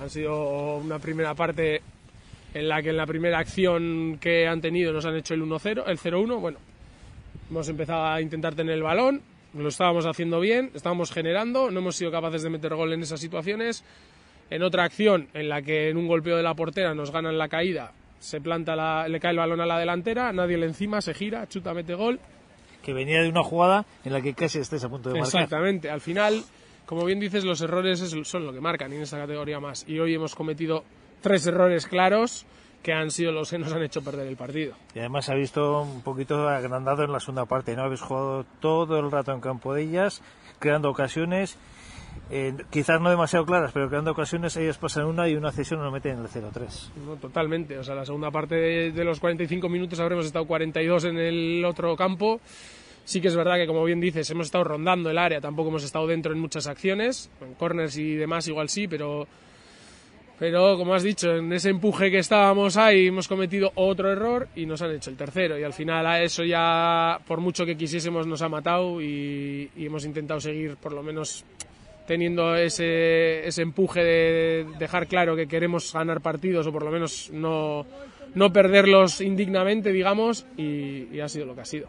Han sido una primera parte en la que en la primera acción que han tenido nos han hecho el 1-0, el 0-1. Bueno, hemos empezado a intentar tener el balón, lo estábamos haciendo bien, estábamos generando, no hemos sido capaces de meter gol en esas situaciones. En otra acción en la que en un golpeo de la portera nos ganan la caída, se planta le cae el balón a la delantera, nadie le encima, se gira, chuta, mete gol. Que venía de una jugada en la que casi estés a punto de marcar. Exactamente, al final como bien dices, los errores son lo que marcan en esta categoría más. Y hoy hemos cometido tres errores claros que han sido los que nos han hecho perder el partido. Y además se ha visto un poquito agrandado en la segunda parte, ¿no? Habéis jugado todo el rato en campo de ellas, creando ocasiones, quizás no demasiado claras, pero creando ocasiones ellas pasan una y una cesión nos meten en el 0-3. No, totalmente, o sea, la segunda parte de, de los 45 minutos habremos estado 42 en el otro campo Sí que es verdad que, como bien dices, hemos estado rondando el área, tampoco hemos estado dentro en muchas acciones, en corners y demás igual sí, pero, pero como has dicho, en ese empuje que estábamos ahí hemos cometido otro error y nos han hecho el tercero. Y al final a eso ya, por mucho que quisiésemos, nos ha matado y, hemos intentado seguir por lo menos teniendo ese, ese empuje de dejar claro que queremos ganar partidos o por lo menos no no perderlos indignamente, digamos, y, ha sido lo que ha sido.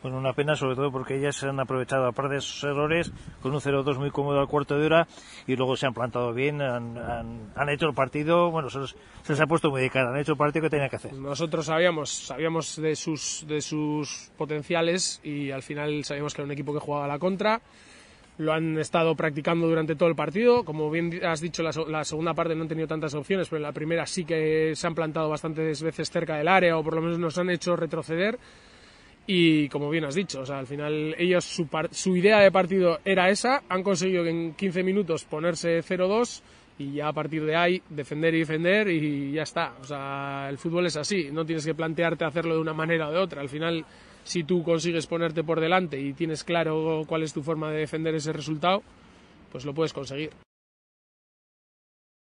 Bueno, pues una pena, sobre todo porque ellas se han aprovechado, aparte de sus errores, con un 0-2 muy cómodo al cuarto de hora, y luego se han plantado bien, han, hecho el partido, bueno, se, les, ha puesto muy de cara, han hecho el partido que tenían que hacer. Nosotros sabíamos, sabíamos de sus, de sus potenciales y al final sabíamos que era un equipo que jugaba a la contra lo han estado practicando durante todo el partido. Como bien has dicho, la, segunda parte no han tenido tantas opciones, pero en la primera sí que se han plantado bastantes veces cerca del área o por lo menos nos han hecho retroceder. Y como bien has dicho, al final ellos su, idea de partido era esa, han conseguido en 15 minutos ponerse 0-2 y ya a partir de ahí defender y defender y ya está. sea, el fútbol es así, no tienes que plantearte hacerlo de una manera o de otra. Al final, si tú consigues ponerte por delante y tienes claro cuál es tu forma de defender ese resultado, pues lo puedes conseguir.